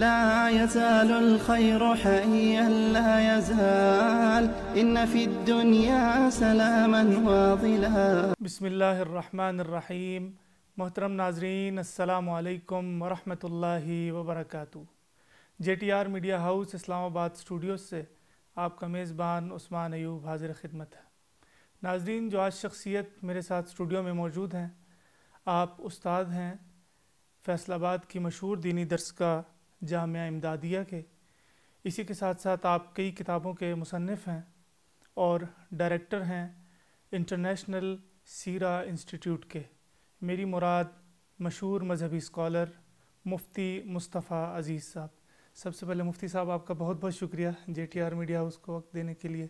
لا يزال الخير حيا لا يزال إن في الدنيا سلاما وظلا بسم الله الرحمن الرحيم मोहतरम नाजरीन अल्लाम वरहमतुल्लाहि वबरकातु JTR media house Islamabad studios से आपका मेज़बान उस्मान अयूब हाजिर ख़िदमत है नाजरीन जो आज शख्सियत मेरे साथ स्टूडियो में मौजूद हैं आप उस्ताद हैं फैसलाबाद की मशहूर दीनी दर्स का जामिया इमदादिया के इसी के साथ साथ आप कई किताबों के मुसनफ़ हैं और डायरेक्टर हैं इंटरनेशनल सीरा इंस्टीट्यूट के मेरी मुराद मशहूर मजहबी स्कॉलर मुफ्ती मुस्तफ़ा अज़ीज़ साहब सबसे पहले मुफ्ती साहब आपका बहुत बहुत शुक्रिया J T R media house को वक्त देने के लिए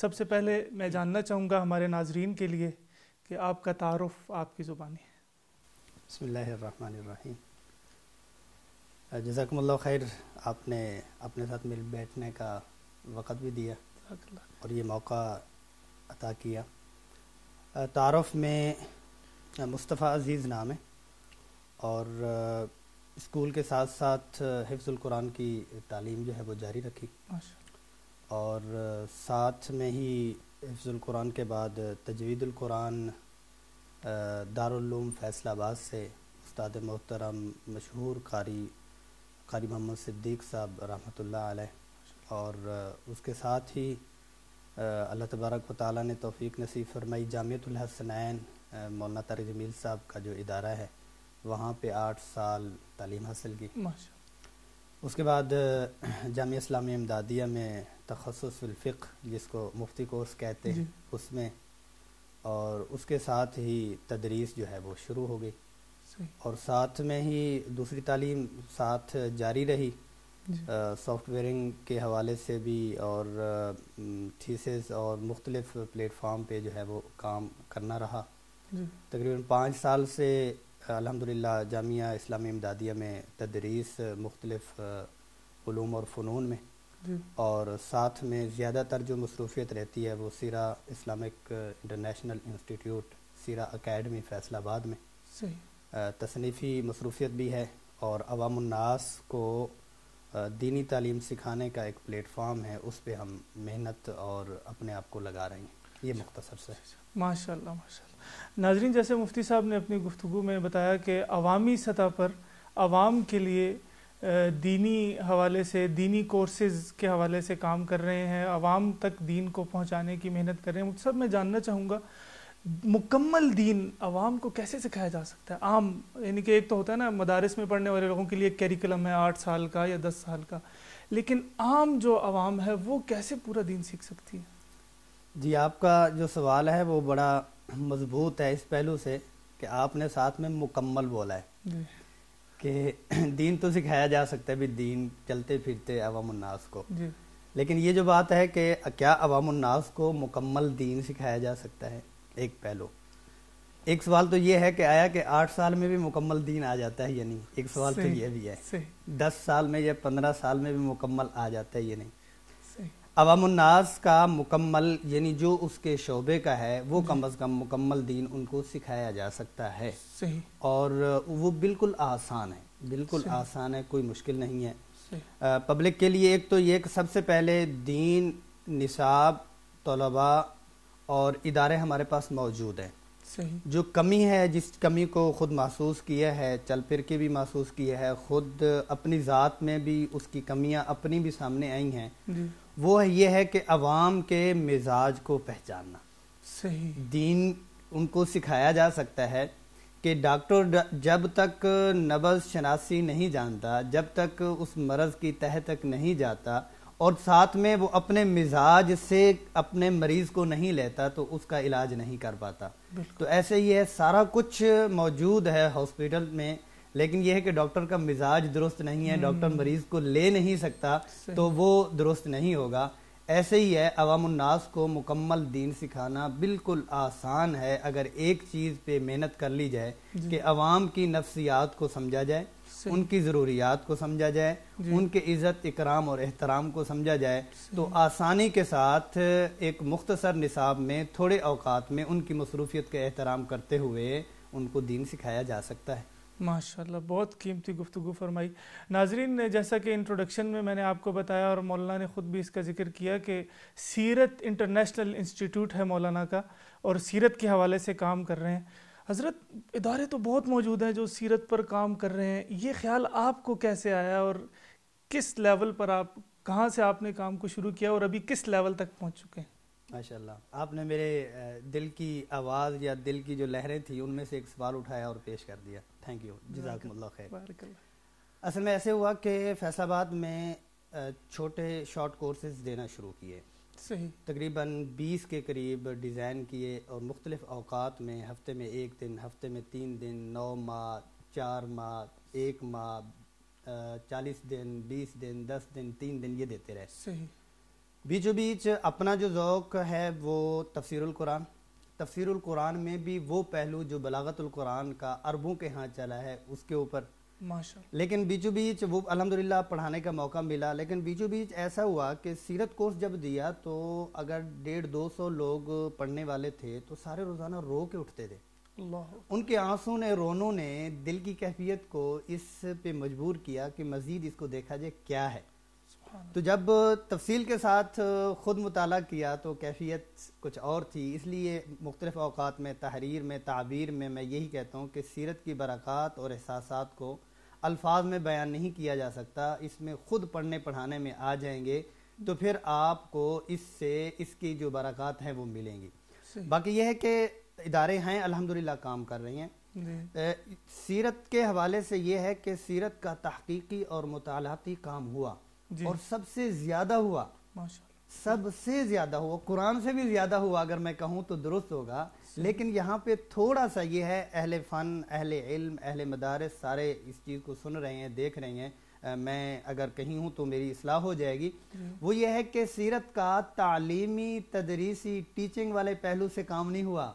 सबसे पहले मैं जानना चाहूँगा हमारे नाजरीन के लिए कि आपका तारफ़ आपकी ज़ुबानी बसमीम जजाकमल्ला खैर आपने अपने साथ मिल बैठने का वक़्त भी दिया और ये मौका अता किया तारफ़ में मुस्तफ़ा अज़ीज़ नाम है और स्कूल के साथ साथ हिफ्ज़ुल कुरान की तालीम जो है वो जारी रखी और साथ में ही हिफ्ज़ुल कुरान के बाद तजवीदुल कुरान दारुलूम फैसलाबाद से उस्ताद मोहतरम मशहूर कारी कारी मोहम्मद सिद्दीक साहब रहमतुल्लाह और उसके साथ ही अल्लाह तबारक व ताली ने तोफ़ी नसीब फरमाई जामतुलहसनैन मौलाना तार जमील साहब का जो इदारा है वहाँ पे आठ साल तालीम हासिल की उसके बाद जाम इस्लामी इमदादिया में तखसफिक जिसको मुफ्ती कोर्स कहते हैं उसमें और उसके साथ ही तदरीस जो है वो शुरू हो गई और साथ में ही दूसरी तालीम साथ जारी रही सॉफ्टवेयरिंग के हवाले से भी और थीसिस और मुख्तलिफ प्लेटफॉर्म पे जो है वो काम करना रहा तकरीबन पाँच साल से अल्हम्दुलिल्लाह जामिया इस्लामी इमदादिया में तदरीस मुख्तलिफ और फ़नून में और साथ में ज़्यादातर जो मसरूफियत रहती है वो Seerah Islamic international institute Seerah academy Faisalabad में सही तसनीफ़ी मसरूफियत भी है और अवामनास को दीनी तालीम सिखाने का एक प्लेटफार्म है उस पर हम मेहनत और अपने आप को लगा रहे हैं ये मुख्तसर से माशा माशा नाजरीन जैसे मुफ्ती साहब ने अपनी गुफ्तु में बताया कि अवामी सतह पर आवाम के लिए दीनी हवाले से दीनी कोर्सेज़ के हवाले से काम कर रहे हैं आवाम तक दीन को पहुंचाने की मेहनत कर रहे हैं मुझसे मैं जानना चाहूँगा मुकम्मल दीन आवाम को कैसे सिखाया जा सकता है आम यानी कि एक तो होता है ना मदारस में पढ़ने वाले लोगों के लिए कैरिकुलम है आठ साल का या दस साल का लेकिन आम जो आवाम है वो कैसे पूरा दीन सीख सकती है जी आपका जो सवाल है वो बड़ा मजबूत है इस पहलू से कि आपने साथ में मुकम्मल बोला है कि दीन तो सिखाया जा सकता है भी दीन चलते फिरते अवामनास को लेकिन ये जो बात है कि क्या अवामनास को मुकम्मल दीन सिखाया जा सकता है एक पहलो एक सवाल तो ये है कि आया कि आठ साल में भी मुकम्मल दीन आ जाता है या नहीं एक सवाल तो ये भी है दस साल में या पंद्रह साल में भी मुकम्मल आ जाता है या नहीं अवामनास का मुकम्मल यानी जो उसके शोबे का है वो कम अज़ कम मुकम्मल दीन उनको सिखाया जा सकता है और वो बिल्कुल आसान है बिल्कुल आसान है कोई मुश्किल नहीं है पब्लिक के लिए एक तो ये सबसे पहले दीन निसाब तलबा और इदारे हमारे पास मौजूद हैं जो कमी है जिस कमी को खुद महसूस किया है चल फिर के भी महसूस किया है खुद अपनी ज़ात में भी उसकी कमियां अपनी भी सामने आई हैं वो ये है कि अवाम के मिजाज को पहचानना सही दीन उनको सिखाया जा सकता है कि डॉक्टर जब तक नबज शनासी नहीं जानता जब तक उस मरज़ की तह तक नहीं जाता और साथ में वो अपने मिजाज से अपने मरीज को नहीं लेता तो उसका इलाज नहीं कर पाता तो ऐसे ही है सारा कुछ मौजूद है हॉस्पिटल में लेकिन यह है कि डॉक्टर का मिजाज दुरुस्त नहीं है डॉक्टर हम्म। मरीज को ले नहीं सकता तो वो दुरुस्त नहीं होगा ऐसे ही है अवामनास को मुकम्मल दीन सिखाना बिल्कुल आसान है अगर एक चीज़ पे मेहनत कर ली जाए कि अवाम की नफ्सियात को समझा जाए उनकी ज़रूरियात को समझा जाए उनके इज़्ज़त इकराम और एहतराम को समझा जाए तो आसानी के साथ एक मुख्तसर निसाब में थोड़े अवकात में उनकी मसरूफियत का एहतराम करते हुए उनको दीन सिखाया जा सकता है माशाल्लाह बहुत कीमती गुफ्तु फरमाई नाजरीन ने जैसा कि इंट्रोडक्शन में मैंने आपको बताया और मौलाना ने ख़ुद भी इसका जिक्र किया कि सीरत इंटरनेशनल इंस्टीट्यूट है मौलाना का और सीरत के हवाले से काम कर रहे हैं हज़रत इदारे तो बहुत मौजूद हैं जो सीरत पर काम कर रहे हैं ये ख्याल आपको कैसे आया और किस लेवल पर आप कहाँ से आपने काम को शुरू किया और अभी किस लेवल तक पहुँच चुके हैं माशा आपने मेरे दिल की आवाज़ या दिल की जो लहरें थी उनमें से एक सवाल उठाया और पेश कर दिया थैंक यू जजाक खैर असल में ऐसे हुआ कि फैसलाबाद में छोटे शॉर्ट कोर्सेज देना शुरू किए सही तकरीबन 20 के करीब डिज़ाइन किए और मुख्तलिफ अवकात में हफ्ते में एक दिन हफ्ते में तीन दिन नौ माह चार माह एक माह चालीस दिन बीस दिन दस दिन तीन दिन ये देते रहे सही बीचों बीच अपना जो ज़ौक है वो तफसर कुरान कुरान में भी वो पहलू जो बलागतुल कुरान का अरबों के यहाँ चला है उसके ऊपर लेकिन बीचों बीच वो अलहमदिल्ला पढ़ाने का मौका मिला लेकिन बीचों बीच ऐसा हुआ कि सीरत कोर्स जब दिया तो अगर डेढ़ दो सौ लोग पढ़ने वाले थे तो सारे रोज़ाना रो के उठते थे उनके आंसू ने रोनों ने दिल की कैफियत को इस पे मजबूर किया कि मज़ीद इसको देखा जाए क्या है तो जब तफसील के साथ ख़ुद मुताल किया तो कैफियत कुछ और थी इसलिए मुख्तलिफ़ में तहरीर में ताबीर में मैं यही कहता हूँ कि सीरत की बरक़ात और एहसास को अल्फाज में बयान नहीं किया जा सकता इसमें ख़ुद पढ़ने पढ़ाने में आ जाएंगे तो फिर आपको इससे इसकी जो बरक़ात हैं वो मिलेंगी बाकी यह है कि इदारे हैं अल्हम्दुलिल्लाह काम कर रही हैं सीरत के हवाले से यह है कि सीरत का तहकीकी और मुतालाती काम हुआ और सबसे ज़्यादा हुआ सबसे ज्यादा हुआ कुरान से भी ज्यादा हुआ अगर मैं कहूँ तो दुरुस्त होगा लेकिन यहाँ पे थोड़ा सा ये है अहले फ़न अहल इल्म अहले मदारस सारे इस चीज़ को सुन रहे हैं देख रहे हैं आ, मैं अगर कहीं हूँ तो मेरी असलाह हो जाएगी वो ये है कि सीरत का तालीमी तदरीसी टीचिंग वाले पहलू से काम नहीं हुआ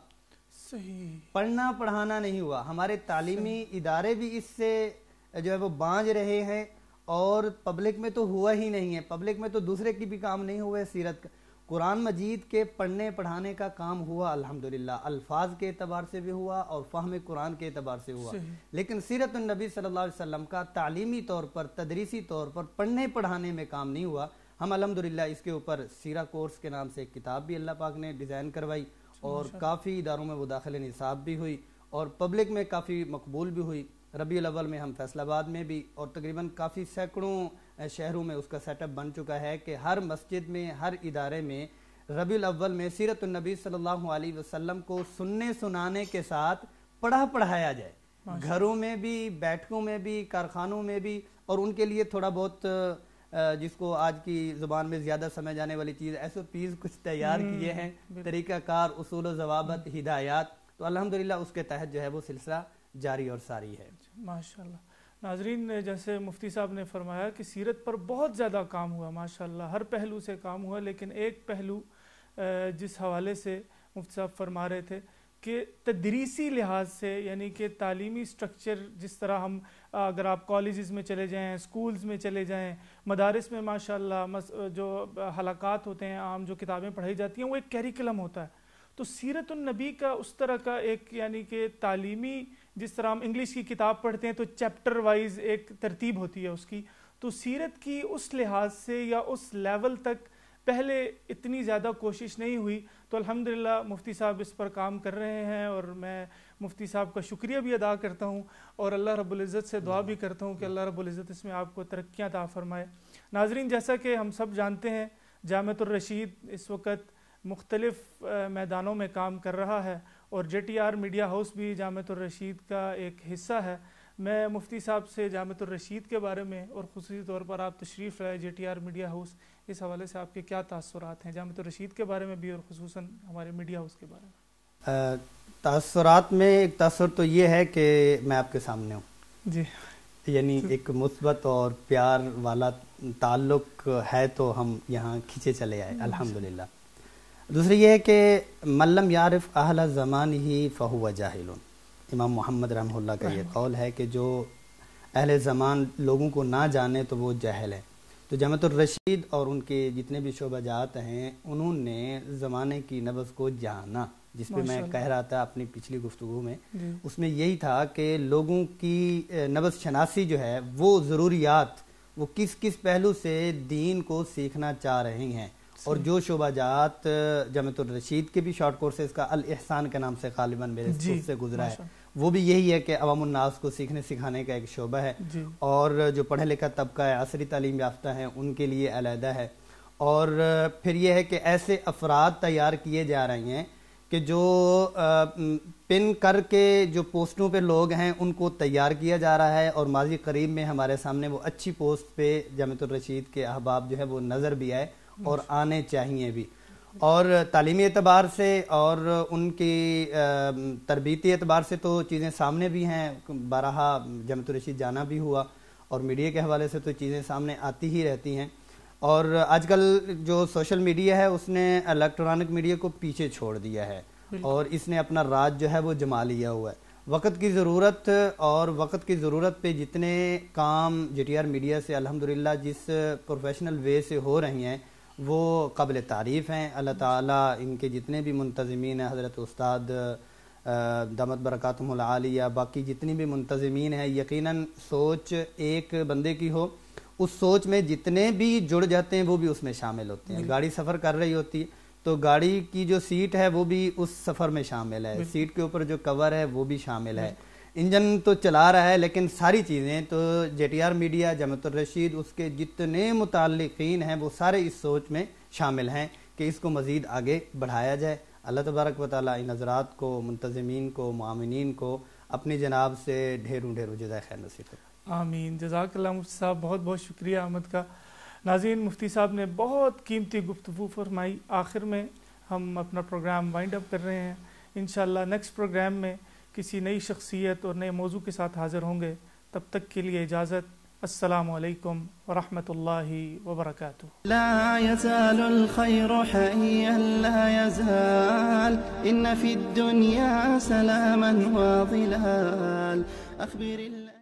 सही पढ़ना पढ़ाना नहीं हुआ हमारे तालीमी इदारे भी इससे जो है वो बांझ रहे हैं और पब्लिक में तो हुआ ही नहीं है पब्लिक में तो दूसरे की भी काम नहीं हुआ है सीरत का कुरान मजीद के पढ़ने पढ़ाने का काम हुआ अल्हम्दुलिल्लाह अल्फाज के अतबार से भी हुआ और फ़ाहम कुरान के अतबार से हुआ लेकिन सीरत नबी सल्लल्लाहु अलैहि वसल्लम का तालीमी तौर पर तदरीसी तौर पर पढ़ने पढ़ाने में काम नहीं हुआ हम अलहमदिल्ला इसके ऊपर सीरा कोर्स के नाम से एक किताब भी अल्लाह पाक ने डिज़ाइन करवाई और काफ़ी इदारों में वो दाखिल निसाब भी हुई और पब्लिक में काफ़ी मकबूल भी हुई रबी अलवल में हम फैसलाबाद में भी और तकरीबन काफ़ी सैकड़ों शहरों में उसका सेटअप बन चुका है कि हर मस्जिद में हर इदारे में रबी अलवल में सीरत नबी सल्लल्लाहु अलैहि वसल्लम को सुनने सुनाने के साथ पढ़ा पढ़ाया जाए घरों में भी बैठकों में भी कारखानों में भी और उनके लिए थोड़ा बहुत जिसको आज की ज़ुबान में ज़्यादा समय जाने वाली चीज़ एस पीज़ कुछ तैयार हम्म, किए हैं तरीक़ाकार उसूल जवाबत हिदायत तो अलहमदिल्ला उसके तहत जो है वो सिलसिला जारी और सारी है माशा नाजरीन जैसे मुफ्ती साहब ने फरमाया कि सीरत पर बहुत ज़्यादा काम हुआ माशाल्लाह हर पहलू से काम हुआ लेकिन एक पहलू जिस हवाले से मुफ्ती साहब फरमा रहे थे कि तदरीसी लिहाज से यानी कि तालीमी स्ट्रक्चर जिस तरह हम अगर आप कॉलेज़ में चले जाएँ स्कूल्स में चले जाएँ मदारस में माशाल्लाह जो हलाकत होते हैं आम जो किताबें पढ़ाई जाती हैं वो एक कैरिकलम होता है तो सीरत का उस तरह का एक यानी कि तालीमी जिस तरह हम इंग्लिश की किताब पढ़ते हैं तो चैप्टर वाइज एक तरतीब होती है उसकी तो सीरत की उस लिहाज से या उस लेवल तक पहले इतनी ज़्यादा कोशिश नहीं हुई तो अल्हम्दुलिल्लाह मुफ्ती साहब इस पर काम कर रहे हैं और मैं मुफ्ती साहब का शुक्रिया भी अदा करता हूँ और अल्लाह रब्ज़त से दुआ भी करता हूँ कि अल्लाह रब्ज़त इसमें आपको तरक्याँ ता फ़रमाए नाजरीन जैसा कि हम सब जानते हैं जामत रशीद इस वक्त मुख्तलिफ़ मैदानों में काम कर रहा है और J T R media house भी जामतुलरशीद का एक हिस्सा है मैं मुफ्ती साहब से जामतुलरशीद के बारे में और खसूस तौर पर आप तशरीफ़ लाए J T R media house इस हवाले से आपके क्या तसरत हैं रशीद के बारे में भी और खसूस हमारे मीडिया हाउस के बारे में तसरत में एक तसर तो ये है कि मैं आपके सामने हूँ जी यानी एक मुस्बत और प्यार वाला ताल्लुक है तो हम यहाँ खींचे चले आए अलहमदिल्ला दूसरी ये कि मल्लम यारफ अहल ज़मान ही फ़हुआ जाहिल इमाम मोहम्मद रहमल्ला का ये हाँ। कौल है कि जो अहल ज़मान लोगों को ना जाने तो वो जहल है तो जमतुलरशीद और उनके जितने भी शोबाजात हैं उन्होंने ज़माने की नबस को जाना जिस पे मैं कह रहा था अपनी पिछली गुफ्तु में उसमें यही था कि लोगों की नब्स शनासी जो है वो ज़रूरियात वो किस किस पहलू से दीन को सीखना चाह रहे हैं और जो शोबाजात जमत रशीद के भी शॉर्ट कोर्सेज का अल एहसान के नाम से गालिबा मेरे स्कूल से गुजरा है वो भी यही है कि अवामनास को सीखने सिखाने का एक शोबा है और जो पढ़ा लिखा तबका है असरी तालीम याफ्ता है उनके लिए अलहदा है और फिर यह है कि ऐसे अफराद तैयार किए जा रहे हैं कि जो पिन करके जो पोस्टों पे लोग हैं उनको तैयार किया जा रहा है और माजी करीब में हमारे सामने वो अच्छी पोस्ट पे जमतुलरशीद के अहबाब जो है वो नज़र भी आए और आने चाहिए भी और तालीमी एतबार से और उनकी तरबीती एतबार से तो चीज़ें सामने भी हैं बारहा जमत रशीद जाना भी हुआ और मीडिया के हवाले से तो चीज़ें सामने आती ही रहती हैं और आजकल जो सोशल मीडिया है उसने इलेक्ट्रॉनिक मीडिया को पीछे छोड़ दिया है और इसने अपना राज जो है वो जमा लिया हुआ है वक्त की ज़रूरत और वक्त की ज़रूरत पे जितने काम जे टी आर मीडिया से अल्हम्दुलिल्लाह जिस प्रोफेशनल वे से हो रही हैं वो कबल तारीफ़ हैं अल्लाह ताला इनके जितने भी मुंतज़मीन हैं हज़रत उस्ताद दमत बरकतमलिया बाकी जितनी भी मुंतज़मीन हैं यकीनन सोच एक बंदे की हो उस सोच में जितने भी जुड़ जाते हैं वो भी उसमें शामिल होते हैं गाड़ी सफ़र कर रही होती है तो गाड़ी की जो सीट है वो भी उस सफ़र में शामिल है सीट के ऊपर जो कवर है वो भी शामिल है इंजन तो चला रहा है लेकिन सारी चीज़ें तो जे टी आर मीडिया जमत रशीद उसके जितने मुतालिकीन हैं वो सारे इस सोच में शामिल हैं कि इसको मज़ीद आगे बढ़ाया जाए अल्लाह तबारक व ताली इन हजरात को मुंतजमीन को मामिन को अपने जनाब से ढेरों ढेरों जजाय खैर नसीब आमीन जजाकल्ला मुफ्ती साहब बहुत बहुत शुक्रिया अहमद का नाजीन मुफ्ती साहब ने बहुत कीमती गुफ्तु फरमाई आखिर में हम अपना प्रोग्राम वाइंड अप कर रहे हैं इन नेक्स्ट प्रोग्राम में किसी नई शख्सियत और नए मौजू के साथ हाज़िर होंगे तब तक के लिए इजाज़त असलकम वरहमत ला यज़ाल الخير حيا لا يزال إن في الدنيا سلاما وظلال أخبر